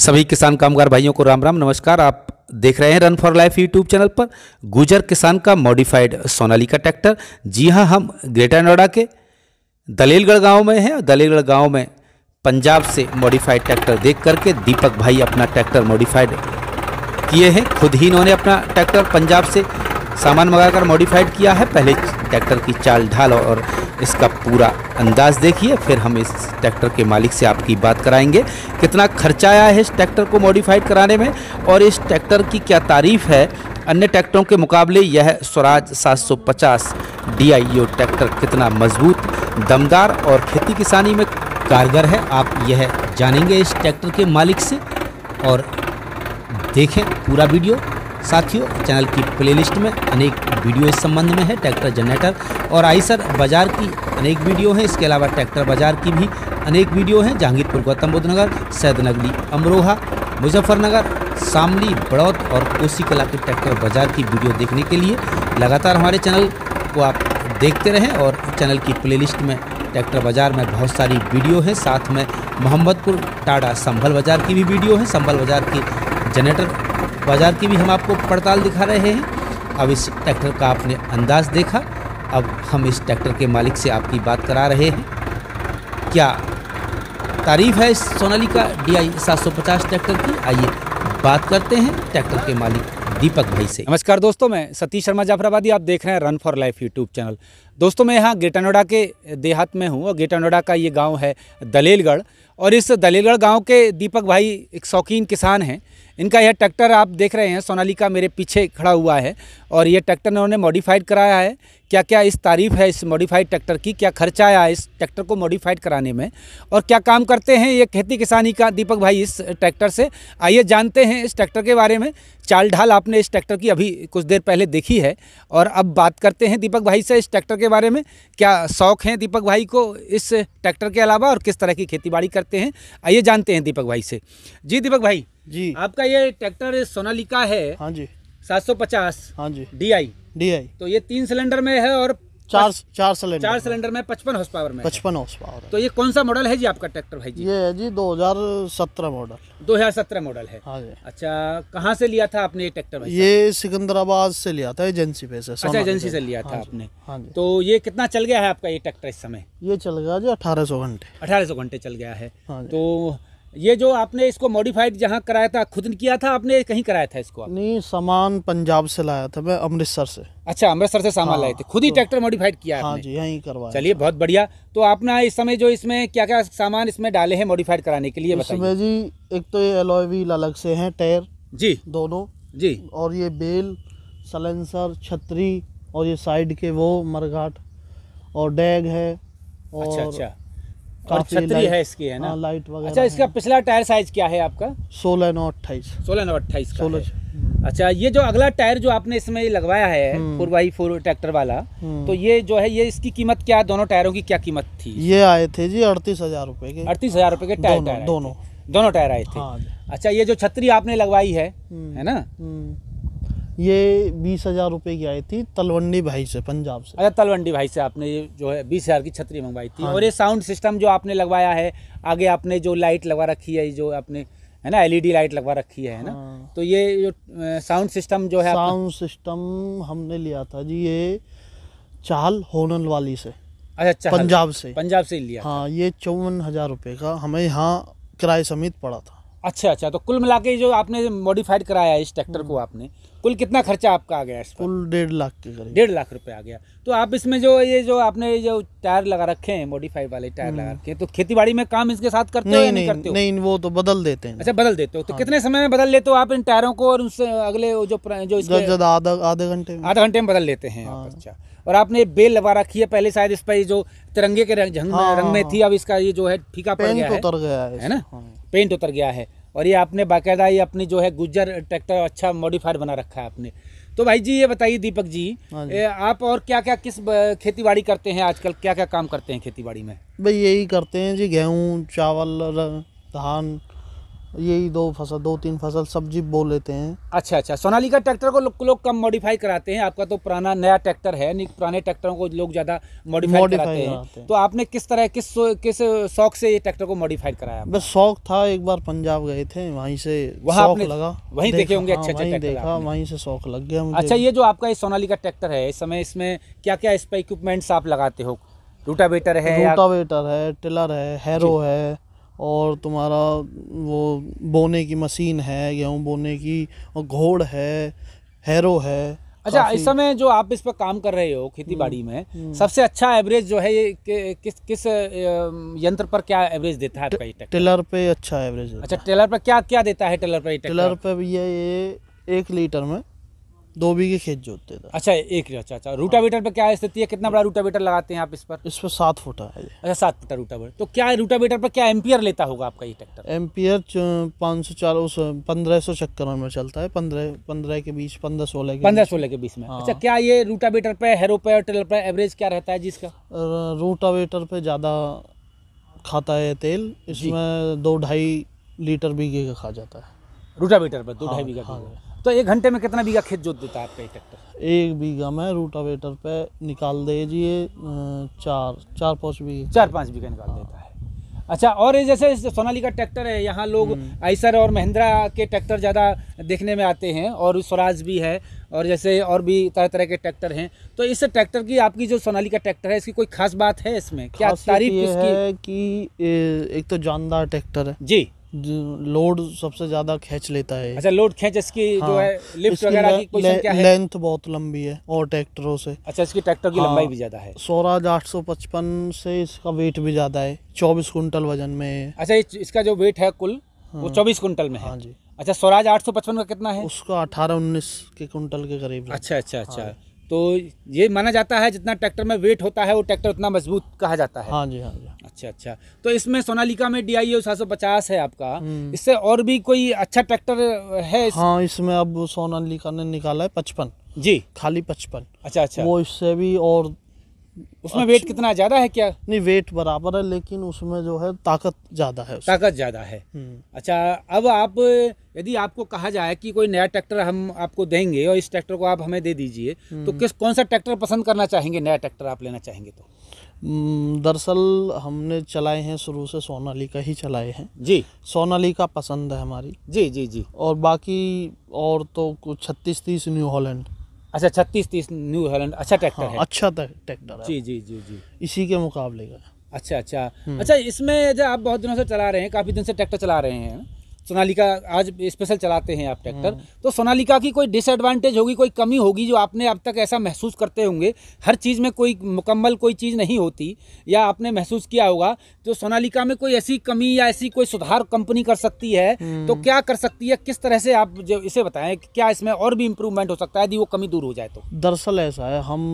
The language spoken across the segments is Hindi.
सभी किसान कामगार भाइयों को राम राम नमस्कार आप देख रहे हैं run for life YouTube channel पर गुजर किसान का मॉडिफाइड सोनाली का ट्रैक्टर जी हां हम ग्रेटर नोएडा के दलेलगढ़ गांव में हैं दलेलगढ़ गांव में पंजाब से मॉडिफाइड ट्रैक्टर देख करके दीपक भाई अपना ट्रैक्टर मॉडिफाइड किए हैं खुद ही इन्होंने अपना ट्रैक्टर पंजाब से सामान मंगा मॉडिफाइड किया है पहले ट्रैक्टर की चाल ढाल और इसका पूरा अंदाज देखिए फिर हम इस ट्रैक्टर के मालिक से आपकी बात कराएंगे कितना खर्चा आया है इस ट्रैक्टर को मॉडिफाइड कराने में और इस ट्रैक्टर की क्या तारीफ है अन्य ट्रैक्टरों के मुकाबले यह स्वराज 750 डीआईओ e ट्रैक्टर कितना मजबूत दमदार और खेती किसानी में कारगर है आप यह जानेंगे इस ट्रैक्टर के मालिक से और देखें पूरा वीडियो साथियों चैनल की प्लेलिस्ट में अनेक वीडियो इस संबंध में है ट्रैक्टर जनरेटर और आईसर बाज़ार की अनेक वीडियो हैं इसके अलावा ट्रैक्टर बाज़ार की भी अनेक वीडियो हैं जहांगीरपुर गौतम बुद्ध नगर सैद नगरी अमरोहा मुजफ्फरनगर शामली बड़ौत और कोसी कला के ट्रैक्टर बाज़ार की वीडियो देखने के लिए लगातार हमारे चैनल को आप देखते रहें और चैनल की प्लेलिस्ट में ट्रैक्टर बाज़ार में बहुत सारी वीडियो है साथ में मोहम्मदपुर टाडा संभल बाज़ार की भी वीडियो है संभल बाज़ार की जनरेटर बाज़ार की भी हम आपको पड़ताल दिखा रहे हैं अब इस ट्रैक्टर का आपने अंदाज देखा अब हम इस ट्रैक्टर के मालिक से आपकी बात करा रहे हैं क्या तारीफ है इस सोनाली का डी आई ट्रैक्टर की आइए बात करते हैं ट्रैक्टर के मालिक दीपक भाई से नमस्कार दोस्तों मैं सतीश शर्मा जाफराबादी आप देख रहे हैं run for life YouTube channel दोस्तों मैं यहाँ ग्रेटर नोएडा के देहात में हूँ और ग्रेटर नोएडा का ये गांव है दलेलगढ़ और इस दलेलगढ़ गांव के दीपक भाई एक शौकीन किसान हैं इनका यह ट्रैक्टर आप देख रहे हैं सोनालिका मेरे पीछे खड़ा हुआ है और ये ट्रैक्टर इन्होंने मॉडिफाइड कराया है क्या क्या इस तारीफ है इस मॉडिफाइड ट्रैक्टर की क्या खर्चा आया इस ट्रैक्टर को मॉडिफाइड कराने में और क्या काम करते हैं ये खेती किसानी का दीपक भाई इस ट्रैक्टर से आइए जानते हैं इस ट्रैक्टर के बारे में चाल ढाल आपने इस ट्रैक्टर की अभी कुछ देर पहले देखी है और अब बात करते हैं दीपक भाई से इस ट्रैक्टर के बारे में क्या शौक़ हैं दीपक भाई को इस ट्रैक्टर के अलावा और किस तरह की खेती करते हैं आइए जानते हैं दीपक भाई से जी दीपक भाई जी आपका ये ट्रैक्टर सोनालिका है हाँ जी सात सौ पचास हाँ G D I D I तो ये तीन सिलेंडर में है और चार चार सिलेंडर चार सिलेंडर में पचपन हॉर्स पावर में पचपन हॉर्स पावर तो ये कौन सा मॉडल है जी आपका ट्रैक्टर भाई जी ये है जी 2017 मॉडल 2017 मॉडल है हाँ जी अच्छा कहाँ से लिया था आपने ये ट्रैक्टर ये सिकंदराबाद से लिया था एजेंसी पे से अच्छा एजेंसी से लिया था हाँ आपने हाँ जी तो ये कितना चल गया है आपका ये ट्रैक्टर इस समय ये चल गया जी अठारह घंटे अठारह घंटे चल गया है हाँ तो ये जो आपने इसको मॉडिफाइड जहाँ कराया था खुद किया था आपने कहीं कराया था इसको नहीं सामान पंजाब से लाया था मैं अमृतसर से अच्छा अमृतसर से सामान हाँ, लाए थे खुद ही तो, ट्रैक्टर मॉडिफाइड किया हाँ आपने। जी यहीं करवाया चलिए बहुत बढ़िया तो आपने इस समय जो इसमें क्या क्या सामान इसमें डाले हैं मॉडिफाइड कराने के लिए इसमें जी एक तो ये एलॉय व्हील अलग से है टायर जी दोनों जी और ये बेल सलेंसर छतरी और ये साइड के वो मरघाट और डैग है अच्छा, और अच्छा अच्छा और छतरी है इसकी है ना लाइट हाँ, वगैरह अच्छा इसका पिछला टायर साइज क्या है आपका सोलह नौ अट्ठाईस सोलह नौ अट्ठाईस सोलह अच्छा ये जो अगला टायर जो आपने इसमें लगवाया है हम्म। फोर बाई फोर ट्रैक्टर वाला हम्म। तो ये जो है ये इसकी कीमत क्या दोनों टायरों की क्या कीमत थी ये आए थे जी अड़तीस हजार रूपए के अड़तीस हजार रूपए के टायर दोनों दोनों टायर आए थे हाँ अच्छा ये जो छतरी आपने लगवाई है हम्म। है ना ये बीस हज़ार रुपए की आई थी तलवंडी भाई से पंजाब से अच्छा तलवंडी भाई से आपने ये जो है बीस हज़ार की छतरी मंगवाई थी हाँ। और ये साउंड सिस्टम जो आपने लगवाया है आगे आपने जो लाइट लगवा रखी है जो आपने है ना एलईडी लाइट लगवा रखी है ना हाँ। तो ये जो साउंड सिस्टम जो है साउंड सिस्टम हमने लिया था जी ये चाल होनल वाली से अच्छा पंजाब से पंजाब से लिया हाँ ये चौवन हज़ार का हमें यहाँ किराए समेत पड़ा था अच्छा अच्छा तो कुल मिला के जो आपने मॉडिफाइड कराया है इस ट्रैक्टर को हम्म। आपने कुल कितना खर्चा आपका आ गया कुल डेढ़ लाख के करीब डेढ़ लाख रुपए आ गया तो आप इसमें जो ये जो आपने जो टायर लगा रखे हैं मॉडिफाई वाले टायर लगा हम्म। रखे हैं तो खेती बाड़ी में काम इसके साथ करते नहीं, हो नहीं, करते हो नहीं वो तो बदल देते हैं अच्छा बदल देते हो तो हाँ। कितने समय में बदल लेते हो आप इन टायरों को और उनसे अगले जो जो आधे घंटे आधा घंटे में बदल लेते हैं हाँ। अच्छा और आपने बेल लगा रखी है पहले शायद इस पर जो तिरंगे के रंग रंग में हाँ। थी अब इसका ये जो है फीका पड़ गया है ना पेंट उतर गया है और ये आपने बाकायदा ये अपनी जो है गुजर ट्रैक्टर अच्छा मॉडिफायर बना रखा है आपने तो भाई जी ये बताइए दीपक जी, हाँ जी। आप और क्या क्या किस खेती बाड़ी करते हैं आजकल क्या क्या काम करते हैं खेती बाड़ी में भाई यही करते हैं जी गेहूँ चावल धान यही दो फसल दो तीन फसल सब्जी बो लेते हैं अच्छा अच्छा सोनाली का ट्रैक्टर को लोग लो कम मॉडिफाई कराते हैं आपका तो पुराना नया ट्रैक्टर है नहीं पुराने ट्रैक्टरों को लोग ज़्यादा मॉडिफाई कराते हैं।, हैं तो आपने किस तरह किस किस शौक से ये ट्रैक्टर को मॉडिफाई कराया बस शौक था एक बार पंजाब गए थे वहीं से वहाँ आपने लगा वहीं देखे होंगे अच्छे हाँ, देखा वहीं से शौक लग गया अच्छा ये जो आपका ये का ट्रैक्टर है इस समय इसमें क्या क्या इस पर इक्विपमेंट्स आप लगाते हो रूटावेटर है रूटावेटर है टिलर है हैरो है और तुम्हारा वो बोने की मशीन है गेहूँ बोने की और घोड़ है हैरो है अच्छा इस समय जो आप इस पर काम कर रहे हो खेती बाड़ी हम्म, में हम्म। सबसे अच्छा एवरेज जो है ये कि, किस किस यंत्र पर क्या एवरेज देता है आपका टेलर पे अच्छा एवरेज अच्छा टेलर पर क्या क्या देता है टेलर पर टेलर पर ये एक लीटर में दो बीघे खेत जोतते थे अच्छा एक अच्छा अच्छा रूटावेटर पर क्या स्थिति है कितना बड़ा रूटावेटर लगाते हैं आप इस पर इस पर सात फुट है अच्छा सात फुटा रूटावेटर तो क्या रूटावेटर पर क्या एम्पियर लेता होगा आपका ये ट्रैक्टर एम्पियर पाँच सौ चार सौ पंद्रह सौ चक्कर में चलता है पंद्रह पंद्रह के बीच पंद्रह सोलह के पंद्रह सोलह के बीच में अच्छा हाँ। क्या ये रूटावेटर पर हेरो पर ट्रेलर पर एवरेज क्या रहता है जिसका रूटावेटर पर ज़्यादा खाता है तेल इसमें दो ढाई लीटर बीघे का खा जाता है रूटावेटर पर दो हाँ, ढाई बीघा खा जाता है तो एक घंटे में कितना बीघा खेत जोत देता है आपका ट्रैक्टर एक बीघा में रूटावेटर पे निकाल दीजिए चार चार पाँच बीघे चार पाँच बीघा निकाल देता है अच्छा और ये जैसे सोनाली का ट्रैक्टर है यहाँ लोग हम्म। आइसर और महिंद्रा के ट्रैक्टर ज़्यादा देखने में आते हैं और स्वराज भी है और जैसे और भी तरह तरह के ट्रैक्टर हैं तो इस ट्रैक्टर की आपकी जो सोनाली का ट्रैक्टर है इसकी कोई खास बात है इसमें क्या तारीफ है कि एक तो जानदार ट्रैक्टर है जी लोड सबसे ज्यादा खींच लेता है अच्छा लोड खींच इसकी हाँ, जो है लिफ्ट वगैरह की क्या है लेंथ बहुत लंबी है और ट्रैक्टरों से अच्छा इसकी ट्रैक्टर की हाँ, लंबाई भी ज्यादा है स्वराज पचपन से इसका वेट भी ज्यादा है चौबीस कुंटल वजन में अच्छा इसका जो वेट है कुल हाँ, वो चौबीस कुंटल में हाँ जी अच्छा स्वराज 855 का कितना है उसका अठारह उन्नीस के कुंटल के करीब अच्छा अच्छा अच्छा हाँ। तो ये माना जाता है जितना ट्रैक्टर में वेट होता है वो ट्रैक्टर उतना मजबूत कहा जाता है हाँ जी हाँ जी अच्छा अच्छा तो इसमें सोनालिका में डी आई e सात सौ पचास है आपका हम्म। इससे और भी कोई अच्छा ट्रैक्टर है इस... हाँ इसमें अब सोनालिका ने निकाला है पचपन जी खाली पचपन अच्छा अच्छा वो इससे भी और उसमें वेट अच्छा। कितना ज़्यादा है क्या नहीं वेट बराबर है लेकिन उसमें जो है ताकत ज़्यादा है ताकत ज़्यादा है हम्म। अच्छा अब आप यदि आपको कहा जाए कि कोई नया ट्रैक्टर हम आपको देंगे और इस ट्रैक्टर को आप हमें दे दीजिए हम्म। तो किस कौन सा ट्रैक्टर पसंद करना चाहेंगे नया ट्रैक्टर आप लेना चाहेंगे तो हम्म, दरअसल हमने चलाए हैं शुरू से सोनाली का ही चलाए हैं जी सोनाली का पसंद है हमारी जी जी जी और बाकी और तो कुछ छत्तीस तीस न्यू हॉलैंड अच्छा छत्तीस तीस न्यू हॉलैंड अच्छा ट्रैक्टर हाँ, है अच्छा ट्रैक्टर है जी जी जी जी इसी के मुकाबले का अच्छा अच्छा हम्म। अच्छा इसमें जो आप बहुत दिनों से चला रहे हैं काफ़ी दिन से ट्रैक्टर चला रहे हैं सोनालिका आज स्पेशल चलाते हैं आप ट्रैक्टर हम्म। तो सोनालिका की कोई डिसएडवांटेज होगी कोई कमी होगी जो आपने अब तक ऐसा महसूस करते होंगे हर चीज़ में कोई मुकम्मल कोई चीज़ नहीं होती या आपने महसूस किया होगा तो सोनालिका में कोई ऐसी कमी या ऐसी कोई सुधार कंपनी कर सकती है हम्म। तो क्या कर सकती है किस तरह से आप जो इसे बताएं क्या इसमें और भी इम्प्रूवमेंट हो सकता है यदि वो कमी दूर हो जाए तो दरअसल ऐसा है हम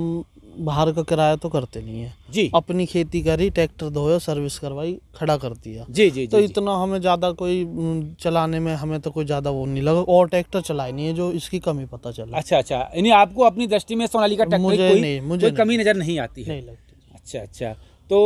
बाहर का किराया तो करते नहीं है जी अपनी खेती करी ट्रैक्टर धोया सर्विस करवाई खड़ा कर दिया जी जी तो जी, इतना हमें ज़्यादा कोई चलाने में हमें तो कोई ज़्यादा वो नहीं लगा और ट्रैक्टर चलाए नहीं है जो इसकी कमी पता चला अच्छा अच्छा यानी आपको अपनी दृष्टि में सोनाली का ट्रैक्टर मुझे कोई, नहीं मुझे कोई कमी नज़र नहीं आती है नहीं लगती अच्छा अच्छा तो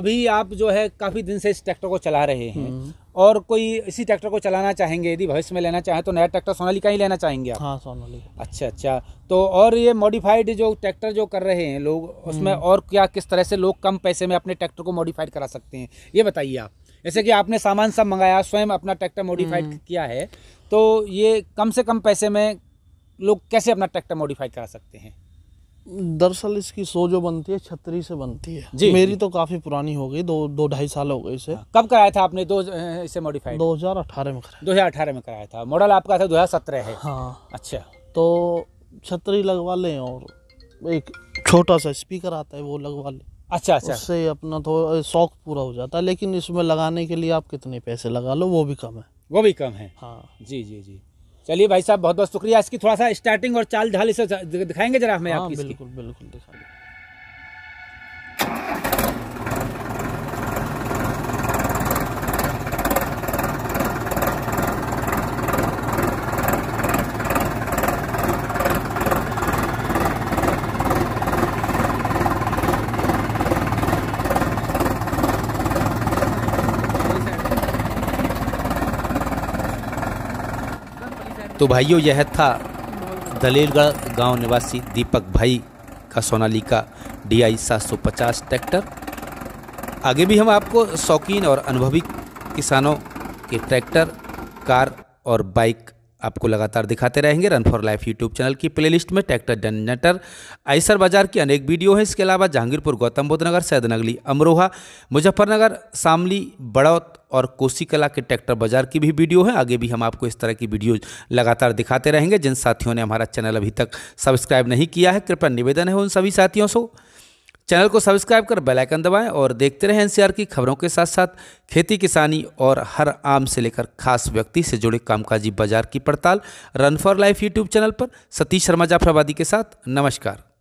अभी आप जो है काफ़ी दिन से इस ट्रैक्टर को चला रहे हैं हम्म। और कोई इसी ट्रैक्टर को चलाना चाहेंगे यदि भविष्य में लेना चाहें तो नया ट्रैक्टर सोनाली का ही लेना चाहेंगे आप हाँ सोनाली अच्छा अच्छा तो और ये मॉडिफाइड जो ट्रैक्टर जो कर रहे हैं लोग उसमें हम्म। और क्या किस तरह से लोग कम पैसे में अपने ट्रैक्टर को मॉडिफाइड करा सकते हैं ये बताइए आप जैसे कि आपने सामान सब मंगाया स्वयं अपना ट्रैक्टर मॉडिफाइड हम्म। किया है तो ये कम से कम पैसे में लोग कैसे अपना ट्रैक्टर मॉडिफाई करा सकते हैं दरअसल इसकी सो जो बनती है छतरी से बनती है जी मेरी जी। तो काफी पुरानी हो गई दो दो ढाई साल हो गए इसे हाँ, कब कराया था आपने दो इसे मॉडिफाई दो हजार अठारह में कराया दो हजार अठारह में कराया था मॉडल आपका था दो हजार सत्रह है हाँ अच्छा तो छतरी लगवा लें और एक छोटा सा स्पीकर आता है वो लगवा लें अच्छा अच्छा उससे अपना थोड़ा शौक पूरा हो जाता है लेकिन इसमें लगाने के लिए आप कितने पैसे लगा लो वो भी कम है वो भी कम है हाँ जी जी जी चलिए भाई साहब बहुत बहुत शुक्रिया इसकी थोड़ा सा स्टार्टिंग और चाल ढाल इसे दिखाएंगे जरा हमें हाँ, आप बिल्कुल बिल्कुल दिखा तो भाइयों यह था दलेलगढ़ गांव निवासी दीपक भाई का सोनाली का डी आई ट्रैक्टर आगे भी हम आपको शौकीन और अनुभवी किसानों के ट्रैक्टर कार और बाइक आपको लगातार दिखाते रहेंगे run for life YouTube channel की प्लेलिस्ट में ट्रैक्टर जनरेटर आइसर बाजार की अनेक वीडियो हैं इसके अलावा जहांगीरपुर गौतम बुद्ध नगर सैदनगली अमरोहा मुजफ्फरनगर शामली बड़ौत और कोसी कला के ट्रैक्टर बाजार की भी वीडियो है आगे भी हम आपको इस तरह की वीडियो लगातार दिखाते रहेंगे जिन साथियों ने हमारा चैनल अभी तक सब्सक्राइब नहीं किया है कृपया निवेदन है उन सभी साथियों से चैनल को सब्सक्राइब कर बेल आइकन दबाएं और देखते रहें एनसीआर की खबरों के साथ साथ खेती किसानी और हर आम से लेकर खास व्यक्ति से जुड़े कामकाजी बाजार की पड़ताल run for life YouTube channel पर सतीश शर्मा जाफराबादी के साथ नमस्कार